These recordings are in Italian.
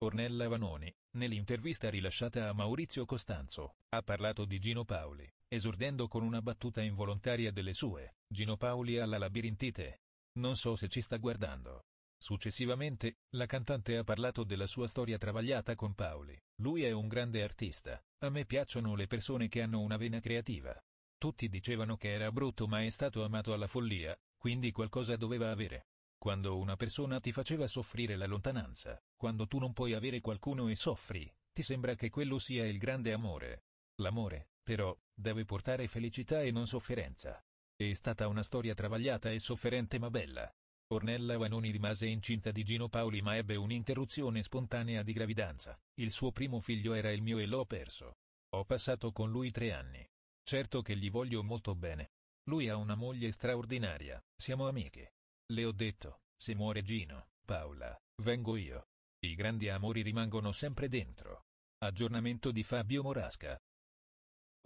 Ornella Vanoni, nell'intervista rilasciata a Maurizio Costanzo, ha parlato di Gino Paoli, esordendo con una battuta involontaria delle sue, Gino Paoli alla labirintite. Non so se ci sta guardando. Successivamente, la cantante ha parlato della sua storia travagliata con Paoli, lui è un grande artista, a me piacciono le persone che hanno una vena creativa. Tutti dicevano che era brutto ma è stato amato alla follia, quindi qualcosa doveva avere. Quando una persona ti faceva soffrire la lontananza, quando tu non puoi avere qualcuno e soffri, ti sembra che quello sia il grande amore. L'amore, però, deve portare felicità e non sofferenza. È stata una storia travagliata e sofferente ma bella. Ornella Vanoni rimase incinta di Gino Paoli ma ebbe un'interruzione spontanea di gravidanza. Il suo primo figlio era il mio e l'ho perso. Ho passato con lui tre anni. Certo che gli voglio molto bene. Lui ha una moglie straordinaria, siamo amiche. Le ho detto, se muore Gino, Paola, vengo io. I grandi amori rimangono sempre dentro. Aggiornamento di Fabio Morasca.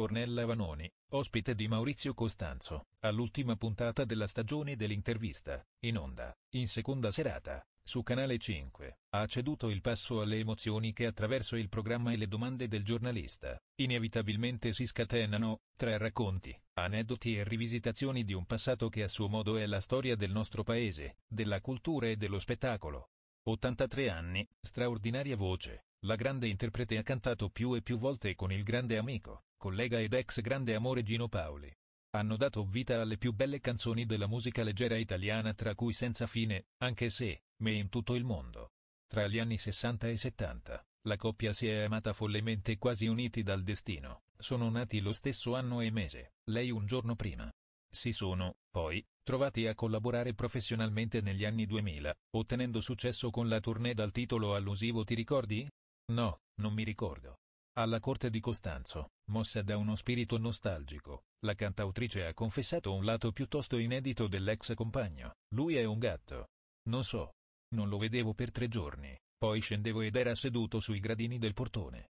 Ornella Vanoni, ospite di Maurizio Costanzo, all'ultima puntata della stagione dell'intervista, in onda, in seconda serata. Su Canale 5, ha ceduto il passo alle emozioni che attraverso il programma e le domande del giornalista, inevitabilmente si scatenano, tra racconti, aneddoti e rivisitazioni di un passato che a suo modo è la storia del nostro paese, della cultura e dello spettacolo. 83 anni, straordinaria voce, la grande interprete ha cantato più e più volte con il grande amico, collega ed ex grande amore Gino Paoli, hanno dato vita alle più belle canzoni della musica leggera italiana tra cui Senza fine, anche se, me in tutto il mondo. Tra gli anni 60 e 70, la coppia si è amata follemente quasi uniti dal destino, sono nati lo stesso anno e mese, lei un giorno prima. Si sono, poi, trovati a collaborare professionalmente negli anni 2000, ottenendo successo con la tournée dal titolo allusivo Ti ricordi? No, non mi ricordo. Alla corte di Costanzo, mossa da uno spirito nostalgico, la cantautrice ha confessato un lato piuttosto inedito dell'ex compagno. Lui è un gatto. Non so. Non lo vedevo per tre giorni, poi scendevo ed era seduto sui gradini del portone.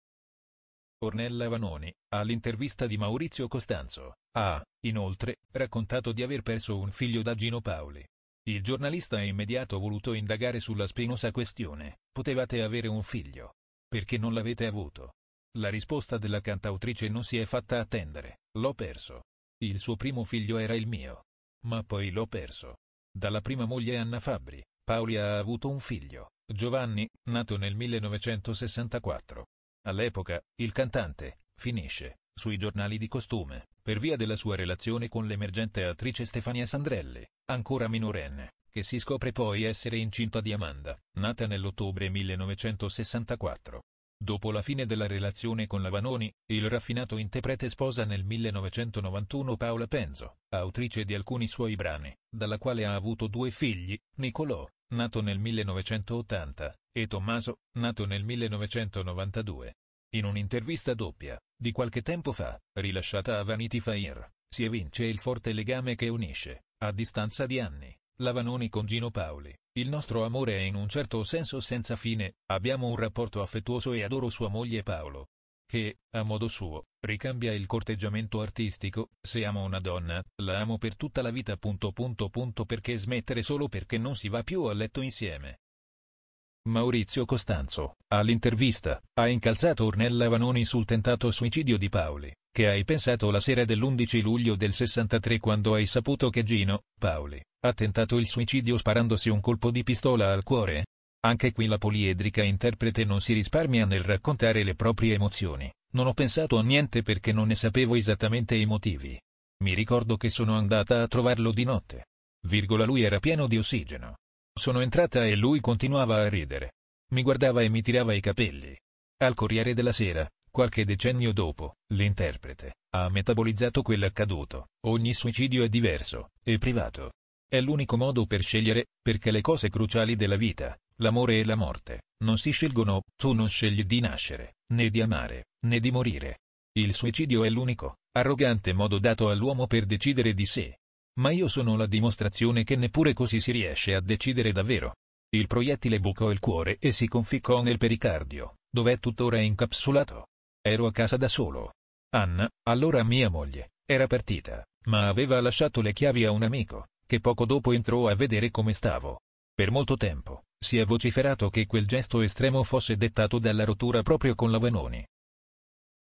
Ornella Vanoni, all'intervista di Maurizio Costanzo, ha, inoltre, raccontato di aver perso un figlio da Gino Paoli. Il giornalista ha immediato voluto indagare sulla spinosa questione, potevate avere un figlio. Perché non l'avete avuto? La risposta della cantautrice non si è fatta attendere, l'ho perso. Il suo primo figlio era il mio. Ma poi l'ho perso. Dalla prima moglie Anna Fabri, Paoli ha avuto un figlio, Giovanni, nato nel 1964. All'epoca, il cantante, finisce, sui giornali di costume, per via della sua relazione con l'emergente attrice Stefania Sandrelli, ancora minorenne, che si scopre poi essere incinta di Amanda, nata nell'ottobre 1964. Dopo la fine della relazione con Lavanoni, il raffinato interprete sposa nel 1991 Paola Penzo, autrice di alcuni suoi brani, dalla quale ha avuto due figli, Nicolò, nato nel 1980, e Tommaso, nato nel 1992. In un'intervista doppia, di qualche tempo fa, rilasciata a Vanity Fair, si evince il forte legame che unisce, a distanza di anni, Lavanoni con Gino Paoli, il nostro amore è in un certo senso senza fine, abbiamo un rapporto affettuoso e adoro sua moglie Paolo. Che, a modo suo, ricambia il corteggiamento artistico, se amo una donna, la amo per tutta la vita. Punto punto punto perché smettere solo perché non si va più a letto insieme. Maurizio Costanzo, all'intervista, ha incalzato Ornella Vanoni sul tentato suicidio di Paoli, che hai pensato la sera dell'11 luglio del 63 quando hai saputo che Gino, Paoli, ha tentato il suicidio sparandosi un colpo di pistola al cuore. Anche qui la poliedrica interprete non si risparmia nel raccontare le proprie emozioni. Non ho pensato a niente perché non ne sapevo esattamente i motivi. Mi ricordo che sono andata a trovarlo di notte. Virgola lui era pieno di ossigeno. Sono entrata e lui continuava a ridere. Mi guardava e mi tirava i capelli. Al Corriere della Sera, qualche decennio dopo, l'interprete ha metabolizzato quell'accaduto. Ogni suicidio è diverso, e privato. È l'unico modo per scegliere, perché le cose cruciali della vita, l'amore e la morte, non si scelgono, tu non scegli di nascere, né di amare, né di morire. Il suicidio è l'unico, arrogante modo dato all'uomo per decidere di sé. Ma io sono la dimostrazione che neppure così si riesce a decidere davvero. Il proiettile bucò il cuore e si conficcò nel pericardio, dove è tuttora incapsulato. Ero a casa da solo. Anna, allora mia moglie, era partita, ma aveva lasciato le chiavi a un amico che poco dopo entrò a vedere come stavo. Per molto tempo, si è vociferato che quel gesto estremo fosse dettato dalla rottura proprio con la Vanoni,